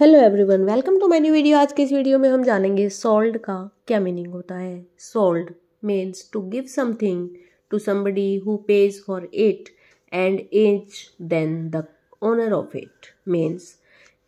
hello everyone welcome to my new video आज के इस वीडियो में हम जानेंगे सॉल्ट का क्या मीनिंग होता है sold means to give something to somebody who pays for it and as then the owner of it means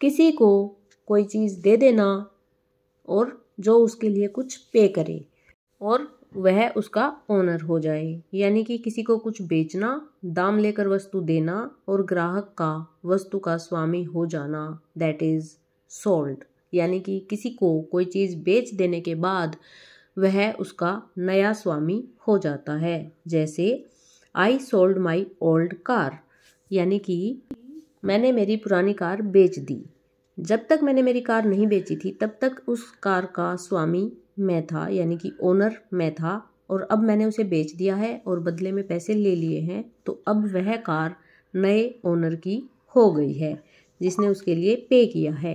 किसी को कोई चीज़ दे देना और जो उसके लिए कुछ पे करे और वह उसका ओनर हो जाए यानी कि किसी को कुछ बेचना दाम लेकर वस्तु देना और ग्राहक का वस्तु का स्वामी हो जाना दैट इज़ सोल्ड यानी कि किसी को कोई चीज़ बेच देने के बाद वह उसका नया स्वामी हो जाता है जैसे I sold my old car यानी कि मैंने मेरी पुरानी कार बेच दी जब तक मैंने मेरी कार नहीं बेची थी तब तक उस कार का स्वामी मैं था यानी कि ओनर मैं था और अब मैंने उसे बेच दिया है और बदले में पैसे ले लिए हैं तो अब वह कार नए ओनर की हो गई है जिसने उसके लिए पे किया है